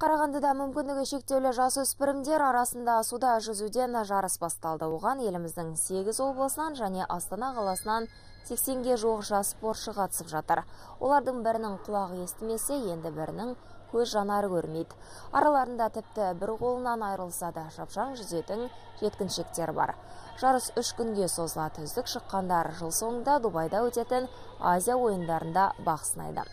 Қарағандыда мүмкіндігі шектеулі жасөспірімдер арасында суда жүзуден жарыс басталды. Оған еліміздің 8 облысынан және Астана қаласынан 80-ге жуық жас спортшы қатысып жатыр. Олардың бірінің құлағы естімесе, енді бірінің көз жанары көрмейді. Араларында тіпті бір қолынан айырылса да шапшаң жүзетін жеткіншектер бар. Жарыс үш күнге созылады. Үздік шыққандар жыл соңында Дубайда өтетін Азия ойындарында бақ